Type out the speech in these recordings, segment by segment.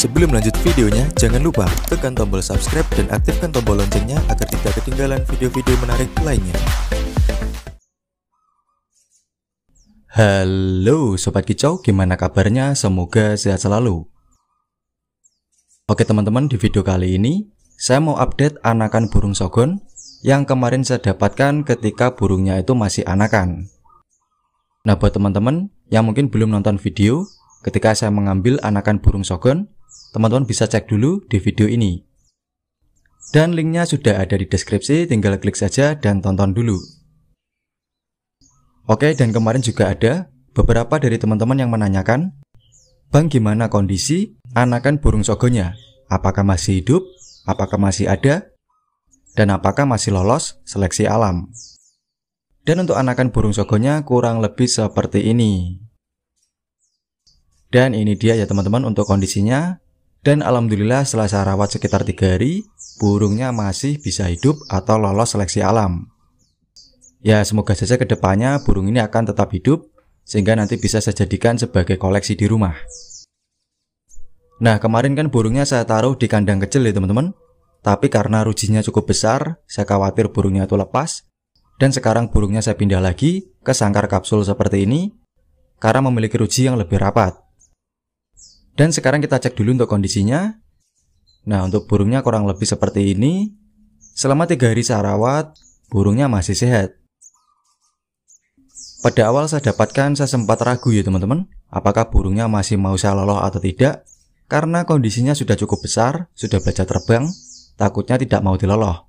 Sebelum lanjut videonya, jangan lupa tekan tombol subscribe dan aktifkan tombol loncengnya agar tidak ketinggalan video-video menarik lainnya. Halo Sobat Kicau, gimana kabarnya? Semoga sehat selalu. Oke teman-teman, di video kali ini saya mau update anakan burung sogon yang kemarin saya dapatkan ketika burungnya itu masih anakan. Nah buat teman-teman yang mungkin belum nonton video, ketika saya mengambil anakan burung sogon, teman-teman bisa cek dulu di video ini. Dan linknya sudah ada di deskripsi, tinggal klik saja dan tonton dulu. Oke, dan kemarin juga ada beberapa dari teman-teman yang menanyakan, Bang gimana kondisi anakan burung sogonya? Apakah masih hidup? Apakah masih ada? Dan apakah masih lolos seleksi alam? Dan untuk anakan burung sogonya kurang lebih seperti ini. Dan ini dia ya teman-teman untuk kondisinya. Dan alhamdulillah setelah saya rawat sekitar 3 hari, burungnya masih bisa hidup atau lolos seleksi alam. Ya semoga saja kedepannya burung ini akan tetap hidup sehingga nanti bisa saya jadikan sebagai koleksi di rumah. Nah kemarin kan burungnya saya taruh di kandang kecil ya teman-teman. Tapi karena rujinya cukup besar, saya khawatir burungnya itu lepas. Dan sekarang burungnya saya pindah lagi ke sangkar kapsul seperti ini karena memiliki ruji yang lebih rapat. Dan sekarang kita cek dulu untuk kondisinya. Nah, untuk burungnya kurang lebih seperti ini. Selama tiga hari saya rawat, burungnya masih sehat. Pada awal saya dapatkan saya sempat ragu ya teman-teman, apakah burungnya masih mau saya loloh atau tidak, karena kondisinya sudah cukup besar, sudah belajar terbang, takutnya tidak mau diloloh.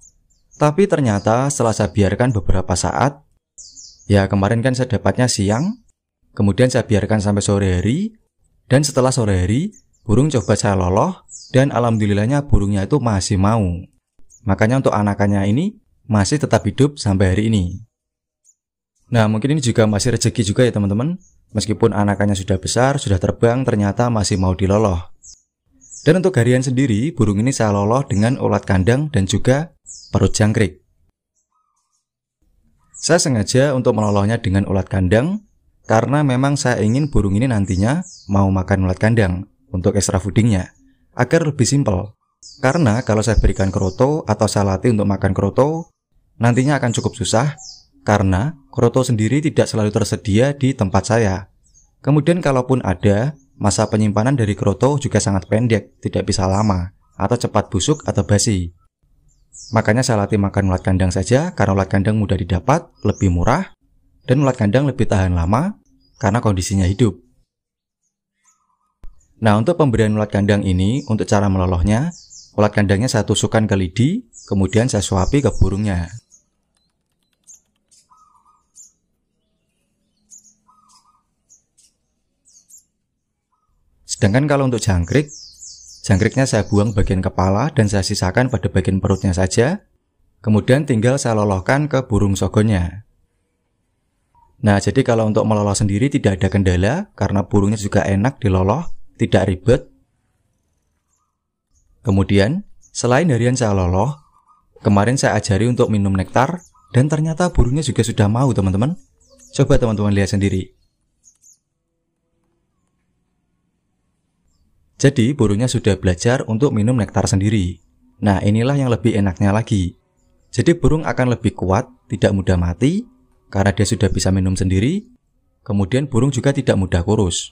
Tapi ternyata setelah saya biarkan beberapa saat, ya kemarin kan saya dapatnya siang, kemudian saya biarkan sampai sore hari, dan setelah sore hari, burung coba saya loloh dan alhamdulillahnya burungnya itu masih mau. Makanya untuk anakannya ini masih tetap hidup sampai hari ini. Nah, mungkin ini juga masih rezeki juga ya teman-teman. Meskipun anakannya sudah besar, sudah terbang, ternyata masih mau diloloh. Dan untuk harian sendiri, burung ini saya loloh dengan ulat kandang dan juga perut jangkrik. Saya sengaja untuk melolohnya dengan ulat kandang karena memang saya ingin burung ini nantinya mau makan ulat kandang untuk extra foodingnya agar lebih simpel. Karena kalau saya berikan kroto atau salati untuk makan kroto, nantinya akan cukup susah karena kroto sendiri tidak selalu tersedia di tempat saya. Kemudian kalaupun ada, masa penyimpanan dari kroto juga sangat pendek, tidak bisa lama, atau cepat busuk atau basi. Makanya saya latih makan ulat kandang saja karena ulat kandang mudah didapat, lebih murah, dan ulat kandang lebih tahan lama karena kondisinya hidup. Nah, untuk pemberian ulat kandang ini, untuk cara melolohnya, ulat kandangnya saya tusukkan ke lidi, kemudian saya suapi ke burungnya. Sedangkan kalau untuk jangkrik, jangkriknya saya buang bagian kepala dan saya sisakan pada bagian perutnya saja, kemudian tinggal saya lolohkan ke burung sogonya. Nah, jadi kalau untuk meloloh sendiri tidak ada kendala karena burungnya juga enak diloloh, tidak ribet. Kemudian, selain harian saya loloh, kemarin saya ajari untuk minum nektar dan ternyata burungnya juga sudah mau, teman-teman. Coba teman-teman lihat sendiri. Jadi, burungnya sudah belajar untuk minum nektar sendiri. Nah, inilah yang lebih enaknya lagi. Jadi, burung akan lebih kuat, tidak mudah mati, karena dia sudah bisa minum sendiri, kemudian burung juga tidak mudah kurus.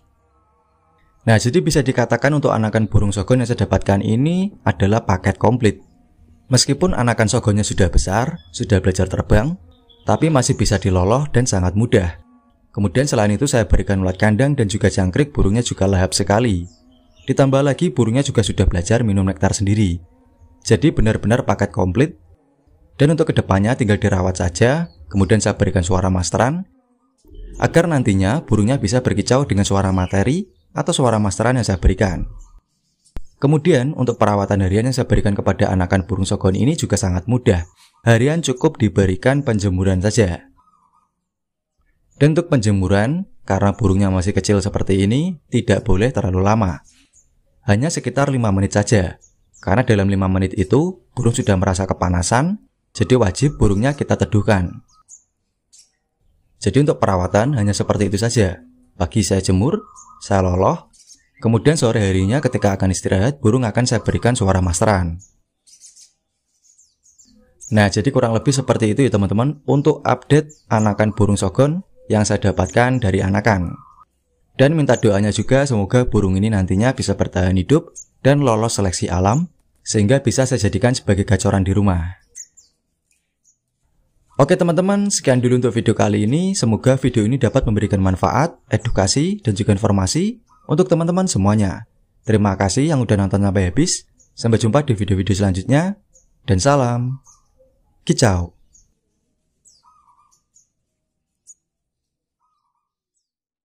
Nah, jadi bisa dikatakan untuk anakan burung sogon yang saya dapatkan ini adalah paket komplit. Meskipun anakan sogonnya sudah besar, sudah belajar terbang, tapi masih bisa diloloh dan sangat mudah. Kemudian selain itu saya berikan ulat kandang dan juga jangkrik burungnya juga lahap sekali. Ditambah lagi burungnya juga sudah belajar minum nektar sendiri. Jadi benar-benar paket komplit dan untuk kedepannya tinggal dirawat saja, kemudian saya berikan suara masteran, agar nantinya burungnya bisa berkicau dengan suara materi atau suara masteran yang saya berikan. Kemudian, untuk perawatan harian yang saya berikan kepada anakan burung sogon ini juga sangat mudah. Harian cukup diberikan penjemuran saja. Dan untuk penjemuran, karena burungnya masih kecil seperti ini, tidak boleh terlalu lama. Hanya sekitar 5 menit saja. Karena dalam 5 menit itu, burung sudah merasa kepanasan, jadi wajib burungnya kita teduhkan. Jadi untuk perawatan hanya seperti itu saja. Pagi saya jemur, saya loloh, kemudian sore harinya ketika akan istirahat, burung akan saya berikan suara masteran. Nah, jadi kurang lebih seperti itu ya teman-teman untuk update anakan burung sogon yang saya dapatkan dari anakan. Dan minta doanya juga semoga burung ini nantinya bisa bertahan hidup dan lolos seleksi alam sehingga bisa saya jadikan sebagai gacoran di rumah. Oke teman-teman, sekian dulu untuk video kali ini. Semoga video ini dapat memberikan manfaat, edukasi, dan juga informasi untuk teman-teman semuanya. Terima kasih yang udah nonton sampai habis. Sampai jumpa di video-video selanjutnya. Dan salam. Kicau.